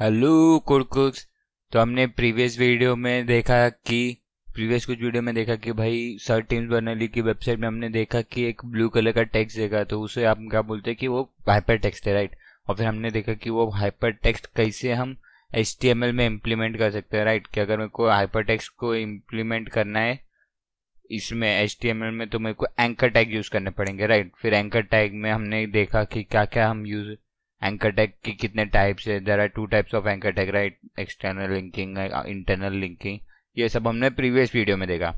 hello कुड़कुक्स तो हमने previous video में देखा कि प्रीवियस कुछ वीडियो में देखा कि भाई सर टीम्स बर्नली की वेबसाइट में हमने देखा कि एक ब्लू कलर का टेक्स्ट देगा तो उसे आप क्या बोलते हैं कि वो हाइपर टेक्स्ट है राइट और फिर हमने देखा कि वो हाइपर टेक्स्ट कैसे हम एच में इम्प्लीमेंट कर सकते हैं राइट कि अगर मेरे को हाइपर टेक्स्ट को इम्प्लीमेंट करना है इसमें एच में तो मेरे को एंकर टैग यूज़ करने पड़ेंगे राइट फिर एंकर टैग में हमने देखा कि क्या क्या हम यूज़ एंकर टैग के कितने टाइप्स है there are two types of anchor tag right external linking internal linking ये सब हमने प्रीवियस वीडियो में देखा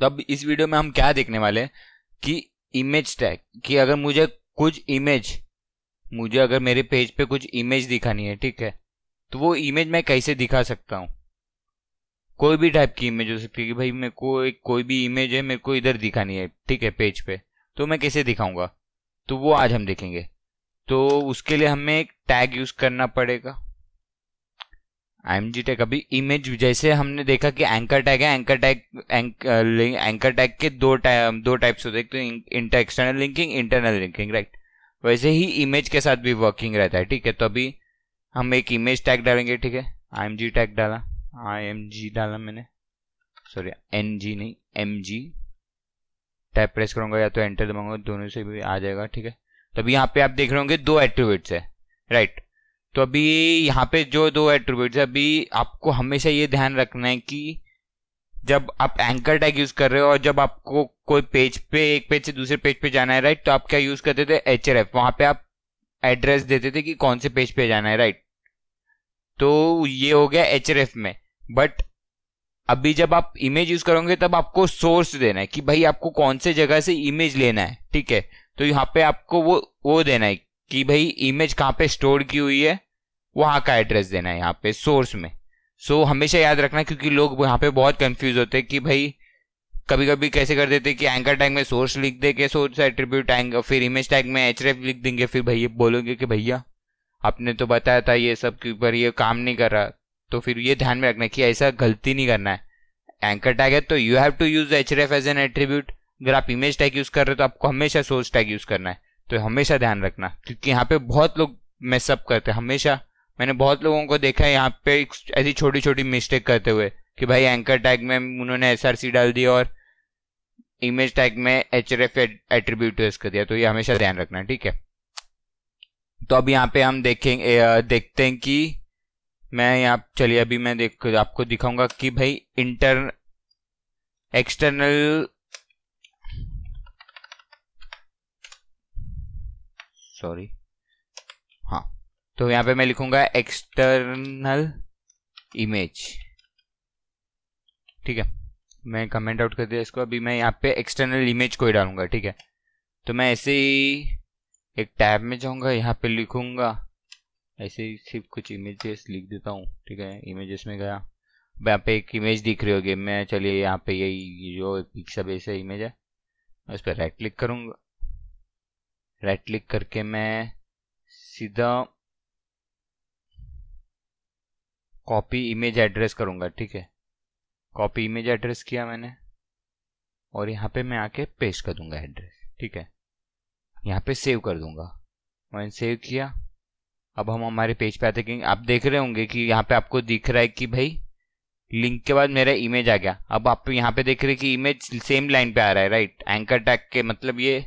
तो अब इस वीडियो में हम क्या देखने वाले कि इमेज टैग कि अगर मुझे कुछ इमेज मुझे अगर मेरे पेज पे कुछ इमेज दिखानी है ठीक है तो वो इमेज मैं कैसे दिखा सकता हूँ कोई भी टाइप की इमेज हो सकती है कि भाई मेरे को एक कोई भी इमेज है मेरे को इधर दिखानी है ठीक है पेज पे तो मैं कैसे दिखाऊंगा तो वो आज हम देखेंगे तो उसके लिए हमें एक टैग यूज करना पड़ेगा आई टैग अभी इमेज जैसे हमने देखा कि एंकर टैग है एंकर टैग एंकर टैग के दो टाइप दो टाइप्स होते हैं तो inter external linking internal linking right वैसे ही इमेज के साथ भी वर्किंग रहता है ठीक है तो अभी हम एक इमेज टैग डालेंगे ठीक है आई एम जी टैग डाला आई एम जी डाला मैंने सॉरी एन जी नहीं एम जी टैप प्रेस करूंगा या तो एंटर दबाऊंगा दोनों से भी आ जाएगा ठीक है तो अभी यहाँ पे आप देख रहे होंगे दो एट्रीब्यूट्स है राइट तो अभी यहाँ पे जो दो एट्रीब्यूट्स है अभी आपको हमेशा ये ध्यान रखना है कि जब आप एंकर टैग यूज कर रहे हो और जब आपको कोई पेज पे एक पेज से दूसरे पेज पे जाना है राइट तो आप क्या यूज करते थे एच आर एफ वहां पर आप एड्रेस देते थे कि कौन से पेज पे जाना है राइट तो ये हो गया एच आर एफ में बट अभी जब आप इमेज यूज करोगे तब आपको सोर्स देना है कि भाई आपको कौन से जगह से इमेज लेना है ठीक है तो यहाँ पे आपको वो वो देना है कि भाई इमेज कहाँ पे स्टोर की हुई है वहाँ का एड्रेस देना है यहाँ पे सोर्स में सो so, हमेशा याद रखना क्योंकि लोग यहाँ पे बहुत कंफ्यूज होते हैं कि भाई कभी कभी कैसे कर देते कि एंकर टैग में सोर्स लिख के सोर्स एट्रीब्यूट एंकर फिर इमेज टैग में एच लिख देंगे फिर भैया बोलोगे कि भैया आपने तो बताया था ये सब के ऊपर ये काम नहीं कर रहा तो फिर ये ध्यान में रखना कि ऐसा गलती नहीं करना है एंकर टैग है तो you have to use H as an attribute अगर आप इमेज टैग यूज़ कर रहे हो तो आपको हमेशा सोर्स टैग यूज़ करना है तो हमेशा ध्यान रखना क्योंकि यहाँ पे बहुत लोग मेसअप करते हैं हमेशा मैंने बहुत लोगों को देखा है यहाँ पे ऐसी छोटी छोटी मिस्टेक करते हुए कि भाई एंकर टैग में उन्होंने एस डाल दिया और इमेज टैग में एच आर एफ एट्रीब्यूट कर दिया तो ये हमेशा ध्यान रखना ठीक है तो अब यहाँ पे हम देखेंगे देखते हैं कि मैं यहाँ चलिए अभी मैं देख आपको दिखाऊंगा कि भाई इंटर एक्सटर्नल सॉरी हाँ तो यहाँ पे मैं लिखूंगा एक्सटर्नल इमेज ठीक है मैं कमेंट आउट कर दिया इसको अभी मैं यहाँ पे एक्सटर्नल इमेज को ही डालूंगा ठीक है तो मैं ऐसे ही एक टैब में जाऊंगा यहाँ पे लिखूंगा ऐसे ही सिर्फ कुछ इमेजेस लिख देता हूँ ठीक है इमेजेस में गया अब यहाँ पे एक इमेज दिख रही होगी मैं चलिए यहाँ पे यही जो पिक्सा बेस है इमेज है उस पर राइट क्लिक करूँगा राइट क्लिक करके मैं सीधा कॉपी इमेज एड्रेस करूंगा ठीक है कॉपी इमेज एड्रेस किया मैंने और यहाँ पे मैं आके पेस्ट कर दूंगा एड्रेस ठीक है यहाँ पे सेव कर दूंगा मैंने सेव किया अब हम हमारे पेज पे आते हैं आप देख रहे होंगे कि यहाँ पे आपको दिख रहा है कि भाई लिंक के बाद मेरा इमेज आ गया अब आप यहाँ पे देख रहे हैं कि इमेज सेम लाइन पे आ रहा है राइट एंकर टैग के मतलब ये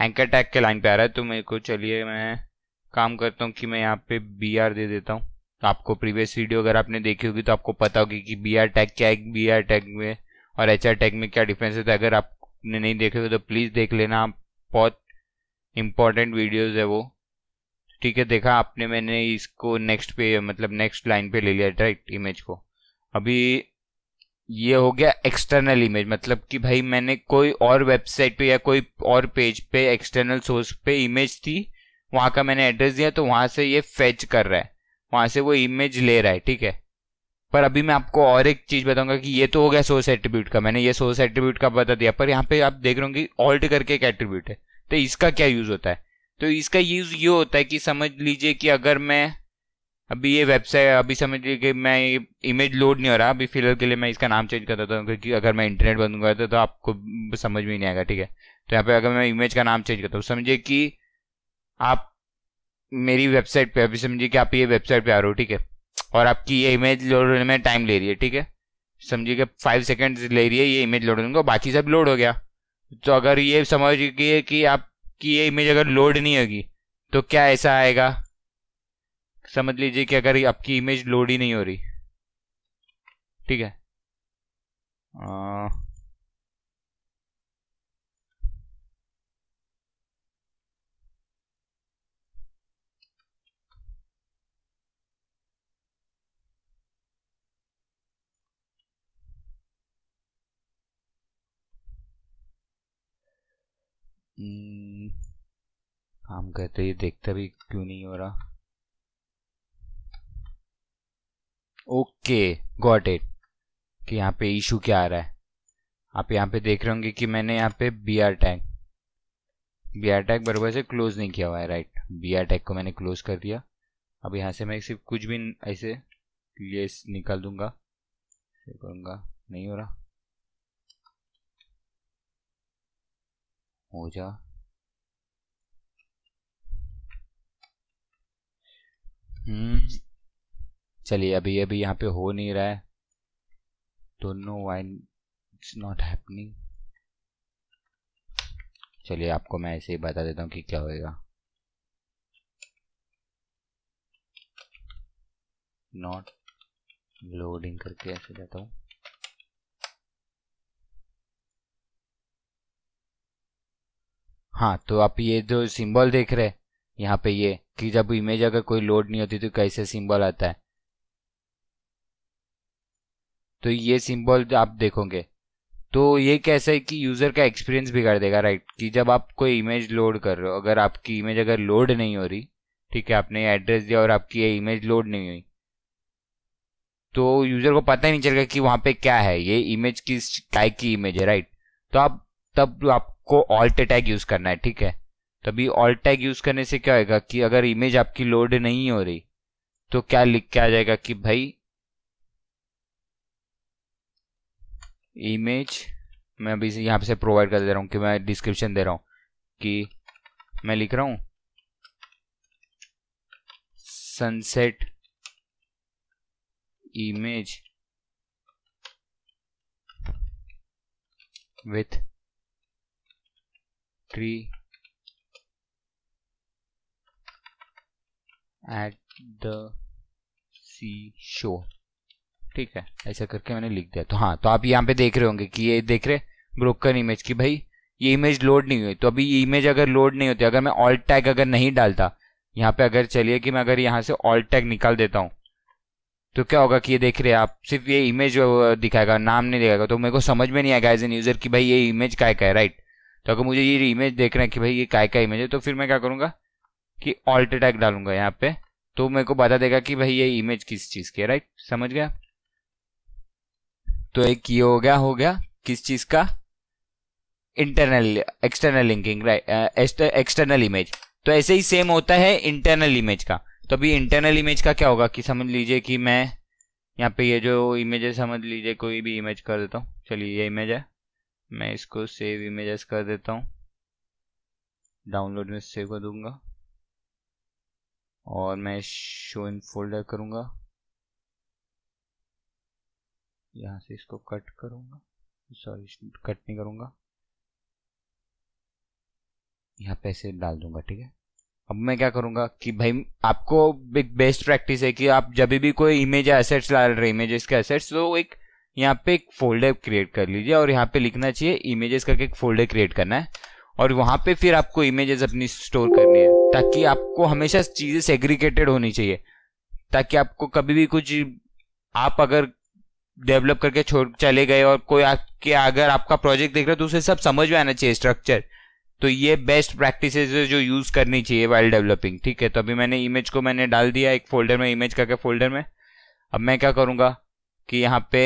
एंकर टैग के लाइन पे आ रहा है तो मेरे को चलिए मैं काम करता हूँ कि मैं यहाँ पे बी आर दे देता हूँ तो आपको प्रीवियस वीडियो अगर आपने देखी होगी तो आपको पता होगी कि बी आर टैग क्या है बी आर टैग में और एच आर टैग में क्या डिफरेंस है तो अगर आपने नहीं देखे हो तो प्लीज़ देख लेना आप बहुत इम्पॉर्टेंट वीडियोज़ है वो ठीक है देखा आपने मैंने इसको नेक्स्ट पे मतलब नेक्स्ट लाइन पे ले लिया डायरेक्ट इमेज को अभी ये हो गया एक्सटर्नल इमेज मतलब कि भाई मैंने कोई और वेबसाइट पे या कोई और पेज पे एक्सटर्नल सोर्स पे इमेज थी वहां का मैंने एड्रेस दिया तो वहां से ये फेच कर रहा है वहां से वो इमेज ले रहा है ठीक है पर अभी मैं आपको और एक चीज़ बताऊंगा कि ये तो हो गया सोर्स एट्रीब्यूट का मैंने ये सोर्स एट्रीब्यूट का बता दिया पर यहाँ पे आप देख रहे होंगे ऑल्ट करके एक एट्रीब्यूट है तो इसका क्या यूज़ होता है तो इसका यूज़ ये होता है कि समझ लीजिए कि अगर मैं अभी ये वेबसाइट अभी समझिए कि मैं इमेज लोड नहीं हो रहा अभी फिलहाल के लिए मैं इसका नाम चेंज कर देता हूँ क्योंकि अगर मैं इंटरनेट बनूंगा तो, तो आपको समझ में नहीं आएगा ठीक है तो यहाँ पे अगर मैं इमेज का नाम चेंज करता हूँ समझिए कि आप मेरी वेबसाइट पे अभी समझिए कि आप ये वेबसाइट पे आ रहे हो ठीक है और आपकी ये इमेज लोड होने में टाइम ले रही है ठीक है समझिए कि फाइव सेकेंड ले रही है ये इमेज लोड होने को बाकी सब लोड हो गया तो अगर ये समझिए कि आपकी ये इमेज अगर लोड नहीं होगी तो क्या ऐसा आएगा समझ लीजिए कि अगर आपकी इमेज लोड ही नहीं हो रही ठीक है आ, हम्म, काम करते ये देखते भी क्यों नहीं हो रहा ओके गॉट इट कि यहाँ पे इशू क्या आ रहा है आप यहाँ पे देख रहे होंगे कि मैंने यहाँ पे B R tag B R tag बरबर से क्लोज नहीं किया हुआ है राइट बी आर टैग को मैंने क्लोज कर दिया अब यहाँ से मैं सिर्फ कुछ भी ऐसे ये निकाल दूंगा करूँगा नहीं हो रहा हो जा हम्म चलिए अभी अभी यहाँ पे हो नहीं रहा है तो no wine it's not happening चलिए आपको मैं ऐसे ही बता देता हूँ कि क्या होएगा नॉट लोडिंग करके ऐसे जाता हूँ हाँ तो आप ये जो सिंबल देख रहे हैं यहाँ पे ये कि जब इमेज अगर कोई लोड नहीं होती तो कैसे सिंबल आता है तो ये सिंबल आप देखोगे तो ये कैसा है कि यूज़र का एक्सपीरियंस बिगाड़ देगा राइट कि जब आप कोई इमेज लोड कर रहे हो अगर आपकी इमेज अगर लोड नहीं हो रही ठीक है आपने एड्रेस दिया और आपकी ये इमेज लोड नहीं हुई तो यूज़र को पता ही नहीं चलेगा कि वहाँ पे क्या है ये इमेज किस टाइप की इमेज है राइट तो आप तब आपको ऑल्ट टैग यूज़ करना है ठीक है तभी ऑल्ट टैग यूज़ करने से क्या होगा कि अगर इमेज आपकी लोड नहीं हो रही तो क्या लिख के आ जाएगा कि भाई इमेज मैं अभी यहाँ पे से प्रोवाइड कर दे रहा हूँ कि मैं डिस्क्रिप्शन दे रहा हूँ कि मैं लिख रहा हूँ sunset image with tree at the sea shore ठीक है ऐसा करके मैंने लिख दिया तो हाँ तो आप यहाँ पे देख रहे होंगे कि ये देख रहे ब्रोकन इमेज की भाई ये इमेज लोड नहीं हुई तो अभी ये इमेज अगर लोड नहीं होती अगर मैं ऑल्ट टैग अगर नहीं डालता यहाँ पे अगर चलिए कि मैं अगर यहाँ से ऑल्ट टैग निकाल देता हूँ तो क्या होगा कि ये देख रहे हैं आप सिर्फ ये इमेज दिखाएगा नाम नहीं दिखाएगा तो मेरे को समझ में नहीं आएगा एज एन यूज़र कि भाई ये इमेज काय का है राइट तो अगर मुझे ये इमेज देख रहे हैं कि भाई ये काय का इमेज है तो फिर मैं क्या करूँगा कि ऑल्ट टैग डालूंगा यहाँ पे तो मेरे को बता देगा कि भाई ये इमेज किस चीज़ की है राइट समझ गया तो एक ये हो गया हो गया किस चीज का internal external linking right external image तो ऐसे ही सेम होता है इंटरनल इमेज का तो अभी इंटरनल इमेज का क्या होगा कि समझ लीजिए कि मैं यहाँ पे ये जो इमेज है समझ लीजिए कोई भी इमेज कर देता हूँ चलिए ये इमेज है मैं इसको सेव इमेजेस कर देता हूँ डाउनलोड में सेव कर दूंगा और मैं शो इन फोल्डर करूंगा यहाँ से इसको कट करूँगा सॉरी कट नहीं करूँगा यहाँ पे ऐसे डाल दूंगा ठीक है अब मैं क्या करूँगा कि भाई आपको एक बेस्ट प्रैक्टिस है कि आप जब भी कोई इमेज या एसेट्स ला रहे इमेजेस के एसेट्स तो एक यहाँ पे एक फोल्डर क्रिएट कर लीजिए और यहाँ पे लिखना चाहिए इमेजेस करके एक फोल्डर क्रिएट करना है और वहाँ पे फिर आपको इमेजेस अपनी स्टोर करनी है ताकि आपको हमेशा चीज़ें सेग्रीगेटेड होनी चाहिए ताकि आपको कभी भी कुछ आप अगर डेवलप करके छोड़ चले गए और कोई आपके अगर आपका प्रोजेक्ट देख रहे हो तो उसे सब समझ में आना चाहिए स्ट्रक्चर तो ये बेस्ट प्रैक्टिस है जो यूज़ करनी चाहिए वाइल डेवलपिंग ठीक है तो अभी मैंने इमेज को मैंने डाल दिया एक फोल्डर में इमेज करके फोल्डर में अब मैं क्या करूंगा कि यहाँ पे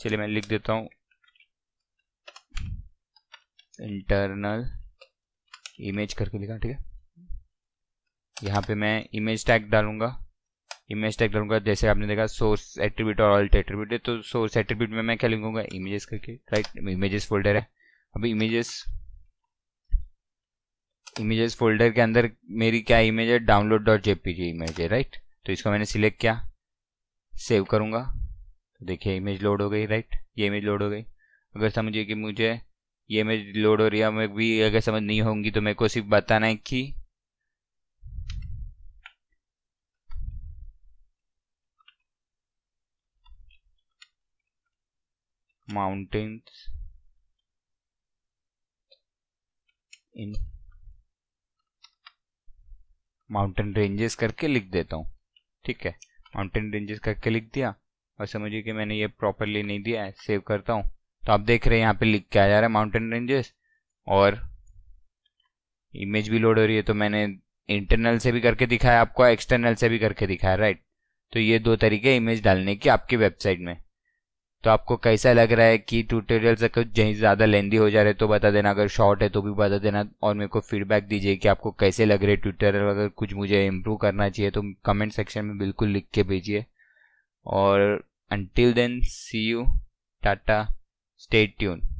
चलिए मैं लिख देता हूं इंटरनल इमेज करके लिखा ठीक है यहाँ पे मैं इमेज टैग डालूंगा इमेज टैग लूंगा जैसे आपने देखा सोर्स एट्रीब्यूट और ऑल्ट एट्रीब्यूट है तो सोर्स एट्रीब्यूट में मैं क्या लिखूंगा इमेजेस करके राइट इमेजेस फोल्डर है अभी इमेजेस इमेजेस फोल्डर के अंदर मेरी क्या इमेज है डाउनलोड डॉट जेपीजी इमेज है राइट तो इसको मैंने सिलेक्ट किया सेव करूंगा तो देखिए इमेज लोड हो गई राइट ये इमेज लोड हो गई अगर समझिए कि मुझे ये इमेज लोड हो रही है मैं भी अगर समझ नहीं होंगी तो मेरे को सिर्फ बताना है कि mountains इन माउंटेन रेंजेस करके लिख देता हूँ ठीक है माउंटेन रेंजेस करके लिख दिया और समझिए कि मैंने ये प्रॉपरली नहीं दिया है सेव करता हूँ तो आप देख रहे हैं यहाँ पे लिख के आ जा रहा है माउंटेन रेंजेस और इमेज भी लोड हो रही है तो मैंने इंटरनल से भी करके दिखाया आपको एक्सटर्नल से भी करके दिखाया राइट तो ये दो तरीके इमेज डालने की आपकी वेबसाइट में तो आपको कैसा लग रहा है कि ट्यूटोरियल अगर जहीं ज़्यादा लेंदी हो जा रहे तो बता देना अगर शॉर्ट है तो भी बता देना और मेरे को फीडबैक दीजिए कि आपको कैसे लग रहे ट्यूटोरियल अगर कुछ मुझे इम्प्रूव करना चाहिए तो कमेंट सेक्शन में बिल्कुल लिख के भेजिए और until then see you tata stay tune